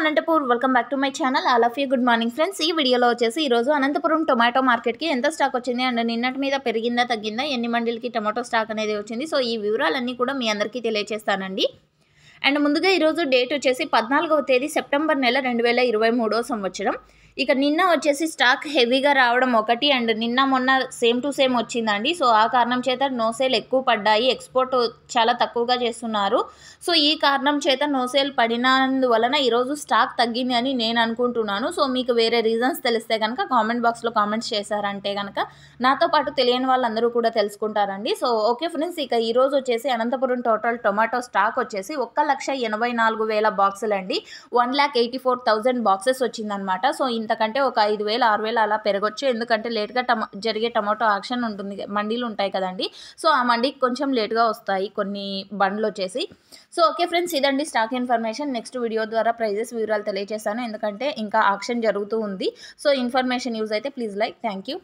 Anantapur welcome back to my channel all of you good morning friends ఈ వీడియోలో వచ్చేసి ఈరోజు అనంతపురం టొమాటో మార్కెట్కి ఎంత స్టాక్ వచ్చింది అండ్ నిన్నటి మీద పెరిగిందా తగ్గిందా ఎన్ని మండలికి టొమాటో స్టాక్ అనేది వచ్చింది సో ఈ వివరాలన్నీ కూడా మీ అందరికీ తెలియజేస్తానండి అండ్ ముందుగా ఈరోజు డేట్ వచ్చేసి పద్నాలుగవ తేదీ సెప్టెంబర్ నెల రెండు సంవత్సరం ఇక నిన్న వచ్చేసి స్టాక్ హెవీగా రావడం ఒకటి అండ్ నిన్న మొన్న సేమ్ టు సేమ్ వచ్చిందండి సో ఆ కారణం చేత నో సేల్ ఎక్కువ పడ్డాయి ఎక్స్పోర్ట్ చాలా తక్కువగా చేస్తున్నారు సో ఈ కారణం చేత నో సేల్ పడినందువలన ఈరోజు స్టాక్ తగ్గింది అని నేను అనుకుంటున్నాను సో మీకు వేరే రీజన్స్ తెలిస్తే కనుక కామెంట్ బాక్స్లో కామెంట్స్ చేశారంటే కనుక నాతో పాటు తెలియని వాళ్ళందరూ కూడా తెలుసుకుంటారండి సో ఓకే ఫ్రెండ్స్ ఇక ఈరోజు వచ్చేసి అనంతపురం టోటల్ టొమాటో స్టాక్ వచ్చేసి ఒక్క లక్ష ఎనభై నాలుగు వేల బాక్సులు అండి one lakh eighty four thousand boxes వచ్చిందనమాట సో ఇన్ ఇంతకంటే ఒక ఐదు వేలు ఆరు వేలు అలా పెరగొచ్చు ఎందుకంటే లేట్గా టమో జరిగే టమాటో ఆక్షన్ ఉంటుంది మండీలు ఉంటాయి కదండి సో ఆ మండీకి కొంచెం లేట్గా వస్తాయి కొన్ని బండ్లు వచ్చేసి సో ఓకే ఫ్రెండ్స్ ఇదండి స్టాక్ ఇన్ఫర్మేషన్ నెక్స్ట్ వీడియో ద్వారా ప్రైజెస్ వివరాలు తెలియజేస్తాను ఎందుకంటే ఇంకా ఆక్షన్ జరుగుతూ ఉంది సో ఇన్ఫర్మేషన్ యూజ్ అయితే ప్లీజ్ లైక్ థ్యాంక్ యూ